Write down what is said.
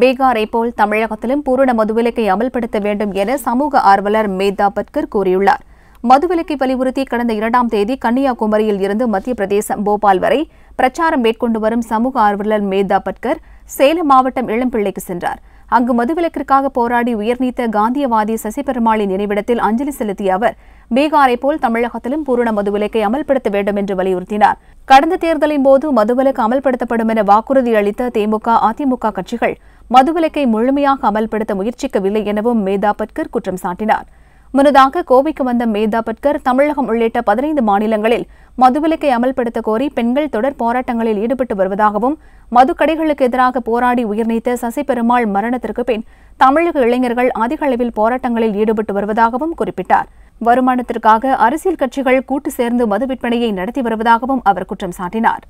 பீகாரை போல் தமிழகத்திலும் பூரண மதுவிலக்கை அமல்படுத்த வேண்டும் என சமூக ஆர்வலர் மேதா பட்கர் கூறியுள்ளார் மதுவிலக்கை வலியுறுத்தி கடந்த இரண்டாம் தேதி கன்னியாகுமரியில் இருந்து மத்திய பிரதேசம் போபால் வரை பிரச்சாரம் மேற்கொண்டு வரும் சமூக ஆர்வலர் மேதா பட்கர் சேலம் மாவட்டம் இளம்பிள்ளைக்கு சென்றார் அங்கு மதுவிலக்கிற்காக போராடி உயர்நீத்த காந்தியவாதி சசிபெருமாளின் நினைவிடத்தில் அஞ்சலி செலுத்திய அவர் பீகாரை போல் தமிழகத்திலும் பூரண மதுவிலக்கை அமல்படுத்த வேண்டும் என்று வலியுறுத்தினார் கடந்த தேர்தலின் போது மதுவிலக்கு அமல்படுத்தப்படும் என வாக்குறுதி அளித்த தேமுக அதிமுக கட்சிகள் மதுவிலக்கை முழுமையாக அமல்படுத்த முயற்சிக்கவில்லை எனவும் மேதா பட்கர் குற்றம் சாட்டினார் முன்னதாக கோவைக்கு வந்த மேதா பட்கர் தமிழகம் உள்ளிட்ட பதினைந்து மாநிலங்களில் மதுவிலக்கை அமல்படுத்த கோரி பெண்கள் தொடர் போராட்டங்களில் ஈடுபட்டு வருவதாகவும் மதுக்கடைகளுக்கு எதிராக போராடி உயிர்நீத்த சசிபெருமாள் மரணத்திற்கு பின் தமிழக இளைஞர்கள் அதிக அளவில் போராட்டங்களில் ஈடுபட்டு வருவதாகவும் குறிப்பிட்டார் வருமானத்திற்காக அரசியல் கட்சிகள் கூட்டு சேர்ந்து மது விற்பனையை நடத்தி வருவதாகவும் அவர் குற்றம் சாட்டினார்